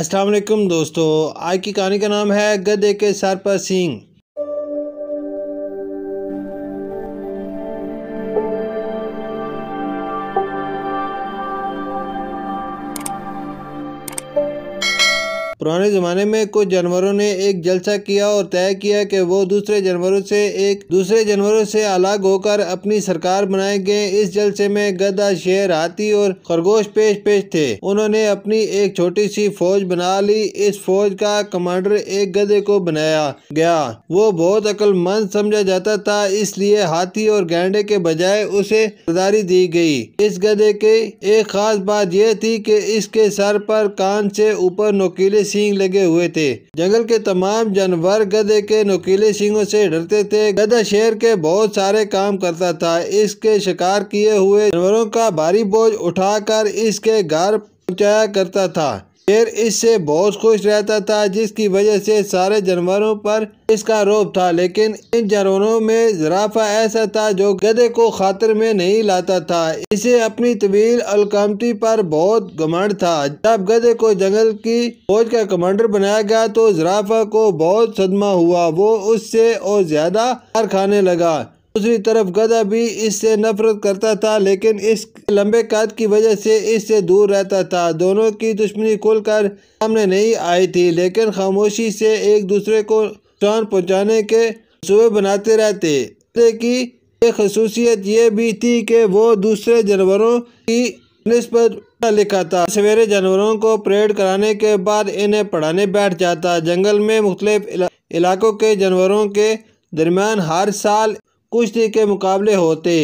अस्सलाम दोस्तों आज की कहानी का नाम है गधे के सर पर सिंह पुराने ज़माने में कुछ जानवरों ने एक जलसा किया और तय किया कि वो दूसरे जानवरों से एक दूसरे जानवरों से अलग होकर अपनी सरकार बनाएंगे इस जलसे में गदा शेर हाथी और खरगोश पेश पेश थे उन्होंने अपनी एक छोटी सी फौज बना ली इस फौज का कमांडर एक गधे को बनाया गया वो बहुत अक्लमंद समझा जाता था इसलिए हाथी और गेंडे के बजाय उसे सरदारी दी गई इस गधे के एक खास बात यह थी कि इसके सर पर कान से ऊपर नोकीले सींग लगे हुए थे जंगल के तमाम जानवर गधे के नुकीले सींगों से डरते थे गधा शेर के बहुत सारे काम करता था इसके शिकार किए हुए जानवरों का भारी बोझ उठाकर इसके घर पहुंचाया करता था फिर इससे बहुत खुश रहता था जिसकी वजह से सारे जानवरों पर इसका रोब था लेकिन इन जानवरों में जराफा ऐसा था जो गधे को खातर में नहीं लाता था इसे अपनी तवील अलकामती पर बहुत घमंड था जब गधे को जंगल की फौज का कमांडर बनाया गया तो जराफा को बहुत सदमा हुआ वो उससे और ज्यादा हर खाने लगा दूसरी तरफ गधा भी इससे नफरत करता था लेकिन इस लंबे कद की वजह से इससे दूर रहता था दोनों की दुश्मनी खुल कर सामने नहीं आई थी लेकिन खामोशी से एक दूसरे को नुकसान पहुँचाने के सुबह बनाते रहते की एक खसूसियत ये भी थी कि वो दूसरे जानवरों की नस्बत लिखा था सवेरे जानवरों को परेड कराने के बाद इन्हें पढ़ाने बैठ जाता जंगल में मुख्तलिफ इलाकों के जानवरों के दरमियान हर साल कुश्ती के मुकाबले होते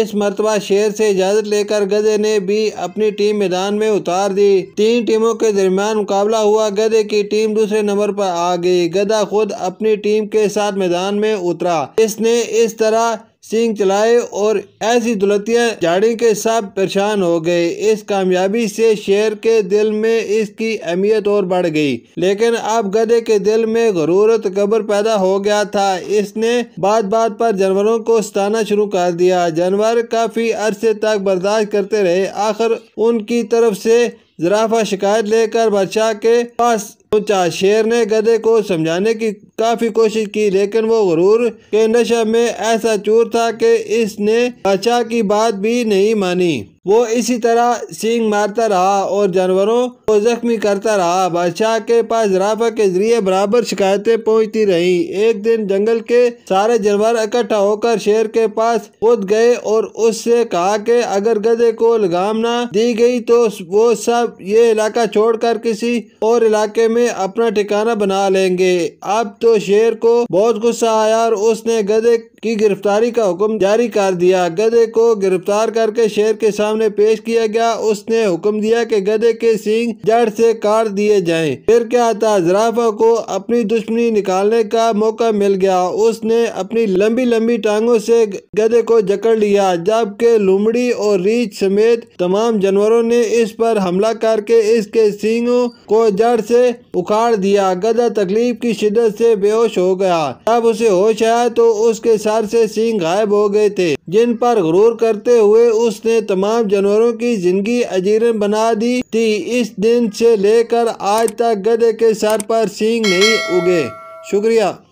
इस मरतबा शेर से इजाज़त लेकर गधे ने भी अपनी टीम मैदान में उतार दी तीन टीमों के दरमियान मुकाबला हुआ गधे की टीम दूसरे नंबर पर आ गई गधा खुद अपनी टीम के साथ मैदान में उतरा इसने इस तरह सिंह चलाए और ऐसी दुलतिया झाड़ी के साथ परेशान हो गए इस कामयाबी से शेर के दिल में इसकी अहमियत और बढ़ गई लेकिन अब गधे के दिल में गरूर तकबर पैदा हो गया था इसने बात बात पर जानवरों को सताना शुरू कर दिया जानवर काफी अरसे तक बर्दाश्त करते रहे आखिर उनकी तरफ से जराफा शिकायत लेकर बादशाह के पास पहुंचा शेर ने गधे को समझाने की काफ़ी कोशिश की लेकिन वो गुरूर के नशे में ऐसा चूर था कि इसने बादशाह की बात भी नहीं मानी वो इसी तरह सींग मारता रहा और जानवरों को जख्मी करता रहा बादशाह के पास जराफा के जरिए बराबर शिकायतें पहुंचती रहीं एक दिन जंगल के सारे जानवर इकट्ठा होकर शेर के पास उद गए और उससे कहा कि अगर गधे को लगाम ना दी गई तो वो सब ये इलाका छोड़कर किसी और इलाके में अपना ठिकाना बना लेंगे अब तो शेर को बहुत गुस्सा आया और उसने गधे की गिरफ्तारी का हुक्म जारी कर दिया गधे को गिरफ्तार करके शेर के सामने पेश किया गया उसने हुक्म दिया कि गधे के सींग जड़ से काट दिए जाएं। फिर क्या था जराफा को अपनी दुश्मनी निकालने का मौका मिल गया उसने अपनी लंबी लंबी टांगों से गधे को जकड़ लिया जबकि लुमड़ी और रीछ समेत तमाम जानवरों ने इस पर हमला करके इसके सींगों को जड़ से उखाड़ दिया गधा तकलीफ की शिदत से बेहोश हो गया जब उसे होश आया तो उसके साथ शिकार से सिंह गायब हो गए थे जिन पर गुरूर करते हुए उसने तमाम जानवरों की जिंदगी अजीरन बना दी थी इस दिन से लेकर आज तक गधे के सर पर सिंह नहीं उगे शुक्रिया